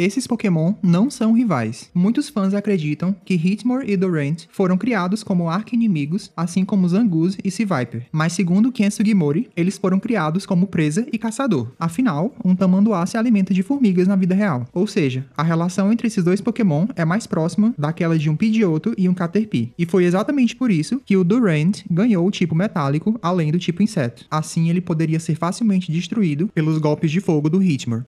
Esses Pokémon não são rivais. Muitos fãs acreditam que Hitmore e Durant foram criados como arqui-inimigos, assim como Zangoose e Seviper. Mas segundo Ken Sugimori, eles foram criados como presa e caçador. Afinal, um tamanduá se alimenta de formigas na vida real. Ou seja, a relação entre esses dois Pokémon é mais próxima daquela de um Pidgeotto e um Caterpie. E foi exatamente por isso que o Durant ganhou o tipo metálico além do tipo inseto. Assim, ele poderia ser facilmente destruído pelos golpes de fogo do Hitmore.